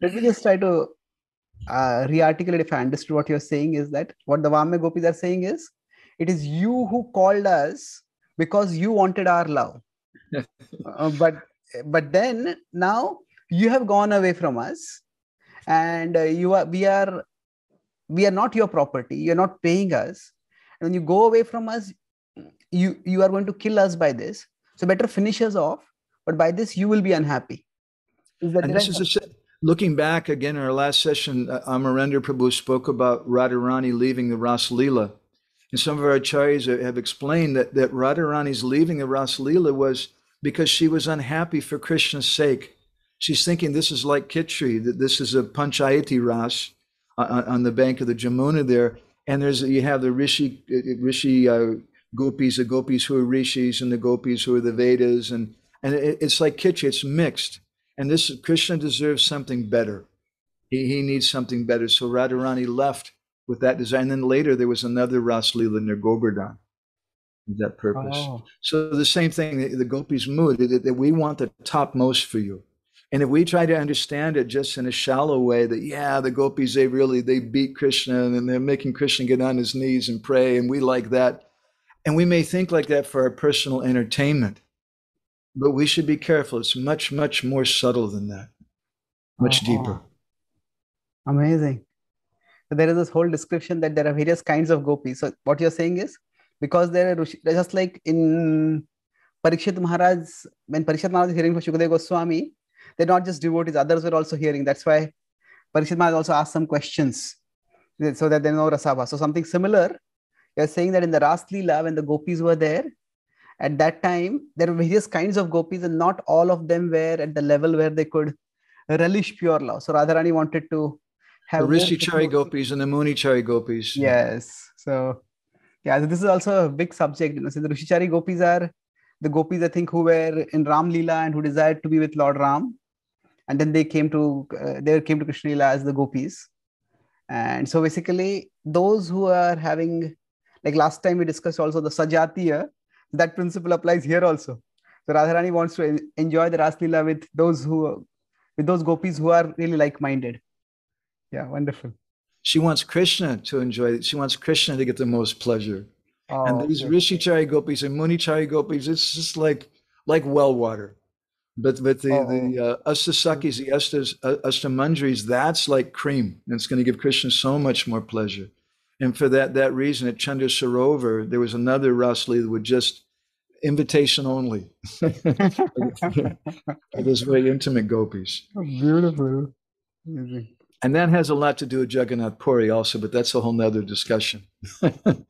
let me just try to uh, articulate if I understood what you're saying is that what the Vame Gopis are saying is it is you who called us because you wanted our love. uh, but but then now you have gone away from us and uh, you are we are we are not your property you're not paying us and when you go away from us you you are going to kill us by this so better finish us off but by this you will be unhappy is and this is a, looking back again in our last session, uh, Amarendra Prabhu spoke about Radharani leaving the Rasalila. And some of our acharyas have explained that, that Radharani's leaving the Rasalila was because she was unhappy for Krishna's sake. She's thinking this is like Kitri, that this is a Panchayati Ras uh, uh, on the bank of the Jamuna there. And there's you have the Rishi, Rishi uh, gopis, the gopis who are rishis, and the gopis who are the Vedas. And, and it, it's like Kitri, it's mixed. And this Krishna deserves something better. He, he needs something better. So Radharani left with that desire. And then later there was another Raslila near Gobardhan, with that purpose. Oh. So the same thing, the, the gopis mood, that, we want the topmost for you. And if we try to understand it just in a shallow way, that yeah, the gopis they really they beat Krishna and they're making Krishna get on his knees and pray, and we like that, and we may think like that for our personal entertainment. But we should be careful. It's much, much more subtle than that, much uh-huh. deeper. Amazing. So there is this whole description that there are various kinds of gopis. So what you're saying is because there are just like in Parikshit Maharaj, when Parikshit Maharaj is hearing from Shukadeva Goswami, they're not just devotees, others were also hearing. That's why Parikshit Maharaj also asked some questions so that they know Rasava. So something similar, you're saying that in the Ras Leela, when the gopis were there, at that time there were various kinds of gopis and not all of them were at the level where they could relish pure love so radharani wanted to have the Chari gopis and the Chari gopis yes so yeah so this is also a big subject you know so the Rishi Chari gopis are the gopis i think who were in ram Lila and who desired to be with lord ram and then they came to uh, they came to krishna Lila as the gopis and so basically those who are having like last time we discussed also the sajatiya that principle applies here also. So Radharani wants to enjoy the Raslila with those who, with those gopis who are really like-minded. Yeah, wonderful. She wants Krishna to enjoy. She wants Krishna to get the most pleasure. Oh, and these okay. Chari gopis and Chari gopis, it's just like like well water. But but the oh. the oh. uh, Astasakis, the Astas, uh, Astamandris, that's like cream. And it's going to give Krishna so much more pleasure. And for that that reason, at Chandra Sarovar, there was another Rasli that would just invitation only. it was very intimate gopis. Oh, beautiful. And that has a lot to do with Jagannath Puri also, but that's a whole nother discussion.